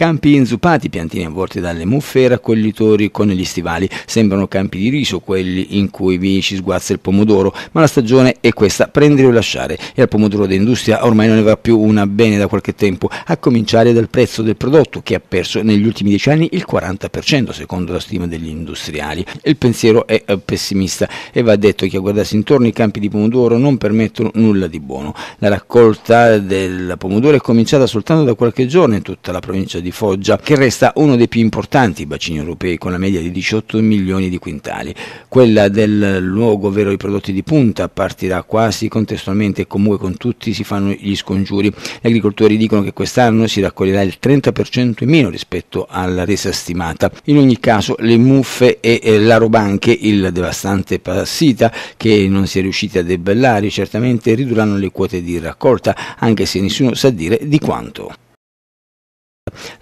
Campi inzuppati, piantini avvolti dalle muffe e raccoglitori con gli stivali. Sembrano campi di riso quelli in cui vi ci sguazza il pomodoro, ma la stagione è questa, prendere o lasciare. E al pomodoro d'industria ormai non ne va più una bene da qualche tempo, a cominciare dal prezzo del prodotto che ha perso negli ultimi dieci anni il 40% secondo la stima degli industriali. Il pensiero è eh, pessimista e va detto che a guardarsi intorno i campi di pomodoro non permettono nulla di buono. La raccolta del pomodoro è cominciata soltanto da qualche giorno in tutta la provincia di di Foggia, che resta uno dei più importanti bacini europei con la media di 18 milioni di quintali. Quella del luogo, ovvero i prodotti di punta, partirà quasi contestualmente e comunque con tutti si fanno gli scongiuri. Gli agricoltori dicono che quest'anno si raccoglierà il 30% in meno rispetto alla resa stimata. In ogni caso le muffe e l'arobanche, il devastante parassita che non si è riusciti a debellare, certamente ridurranno le quote di raccolta, anche se nessuno sa dire di quanto.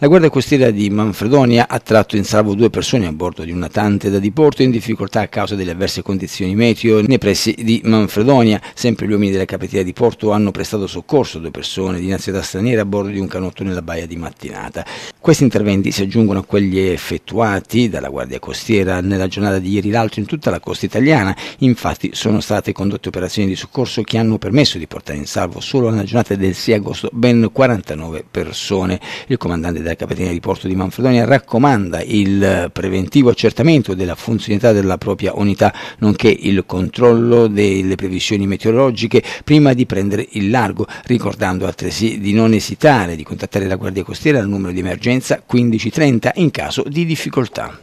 La Guardia Costiera di Manfredonia ha tratto in salvo due persone a bordo di una tante da diporto in difficoltà a causa delle avverse condizioni meteo nei pressi di Manfredonia. Sempre gli uomini della capitania di porto hanno prestato soccorso a due persone di nazionalità straniera a bordo di un canotto nella baia di mattinata. Questi interventi si aggiungono a quelli effettuati dalla Guardia Costiera nella giornata di ieri l'altro in tutta la costa italiana. Infatti sono state condotte operazioni di soccorso che hanno permesso di portare in salvo solo nella giornata del 6 agosto ben 49 persone. Il comandante della Capitania di Porto di Manfredonia raccomanda il preventivo accertamento della funzionalità della propria unità, nonché il controllo delle previsioni meteorologiche prima di prendere il largo, ricordando altresì di non esitare di contattare la Guardia Costiera al numero di emergenza 1530 in caso di difficoltà.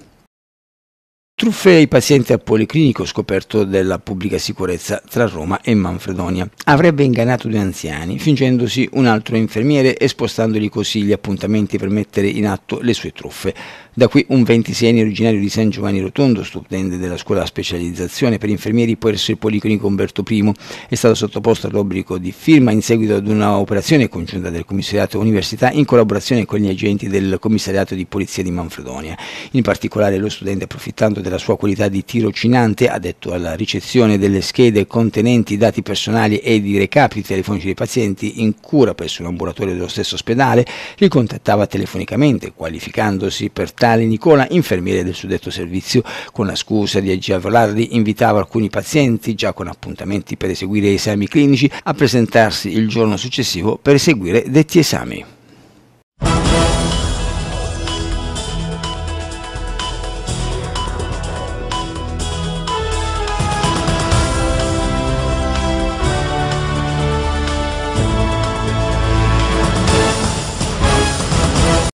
Truffe ai pazienti al policlinico scoperto della pubblica sicurezza tra Roma e Manfredonia. Avrebbe ingannato due anziani, fingendosi un altro infermiere e spostandogli così gli appuntamenti per mettere in atto le sue truffe. Da qui un 26enne originario di San Giovanni Rotondo, studente della scuola specializzazione per infermieri presso il Policlinico Umberto I, è stato sottoposto all'obbligo di firma in seguito ad un'operazione congiunta del Commissariato Università in collaborazione con gli agenti del Commissariato di Polizia di Manfredonia. In particolare lo studente approfittando della nella sua qualità di tirocinante, addetto alla ricezione delle schede contenenti dati personali e di recapiti telefonici dei pazienti in cura presso un ambulatorio dello stesso ospedale, li contattava telefonicamente, qualificandosi per tale Nicola infermiere del suddetto servizio. Con la scusa di agevolarli, invitava alcuni pazienti, già con appuntamenti per eseguire esami clinici, a presentarsi il giorno successivo per eseguire detti esami.